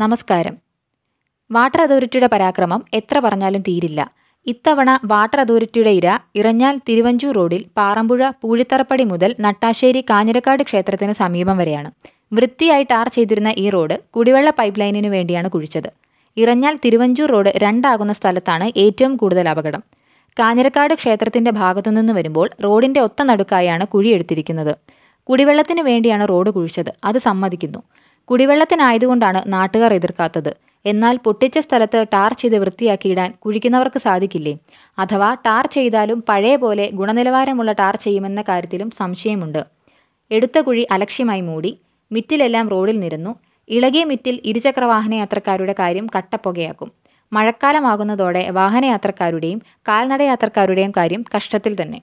നമസ്കാരം വാട്ടർ അതോറിറ്റിയുടെ പരാക്രമം എത്ര പറഞ്ഞാലും തീരില്ല ഇത്തവണ വാട്ടർ അതോറിറ്റിയുടെ ഇര ഇറഞ്ഞാൽ തിരുവഞ്ചൂർ റോഡിൽ പാറമ്പുഴ പൂഴിത്തറപ്പടി മുതൽ നട്ടാശ്ശേരി കാഞ്ഞിരക്കാട് ക്ഷേത്രത്തിന് സമീപം വരെയാണ് വൃത്തിയായി ടാർ ചെയ്തിരുന്ന ഈ റോഡ് കുടിവെള്ള പൈപ്പ് ലൈനിനു വേണ്ടിയാണ് കുഴിച്ചത് ഇറഞ്ഞാൽ തിരുവഞ്ചൂർ റോഡ് രണ്ടാകുന്ന സ്ഥലത്താണ് ഏറ്റവും കൂടുതൽ അപകടം കാഞ്ഞിരക്കാട് ക്ഷേത്രത്തിന്റെ ഭാഗത്തുനിന്ന് വരുമ്പോൾ റോഡിന്റെ ഒത്ത നടുക്കായാണ് കുഴിയെടുത്തിരിക്കുന്നത് കുടിവെള്ളത്തിന് വേണ്ടിയാണ് റോഡ് കുഴിച്ചത് അത് സമ്മതിക്കുന്നു കുടിവെള്ളത്തിനായതുകൊണ്ടാണ് നാട്ടുകാർ എതിർക്കാത്തത് എന്നാൽ പൊട്ടിച്ച സ്ഥലത്ത് ടാർ ചെയ്ത് വൃത്തിയാക്കിയിടാൻ കുഴിക്കുന്നവർക്ക് സാധിക്കില്ലേ അഥവാ ടാർ ചെയ്താലും പഴയ പോലെ ഗുണനിലവാരമുള്ള ടാർ ചെയ്യുമെന്ന കാര്യത്തിലും സംശയമുണ്ട് എടുത്ത കുഴി അലക്ഷ്യമായി മൂടി മിറ്റിലെല്ലാം റോഡിൽ നിരുന്നു ഇളകിയ മിറ്റിൽ ഇരുചക്രവാഹന യാത്രക്കാരുടെ കാര്യം കട്ടപ്പുകയാക്കും മഴക്കാലമാകുന്നതോടെ വാഹനയാത്രക്കാരുടെയും കാൽനടയാത്രക്കാരുടെയും കാര്യം കഷ്ടത്തിൽ തന്നെ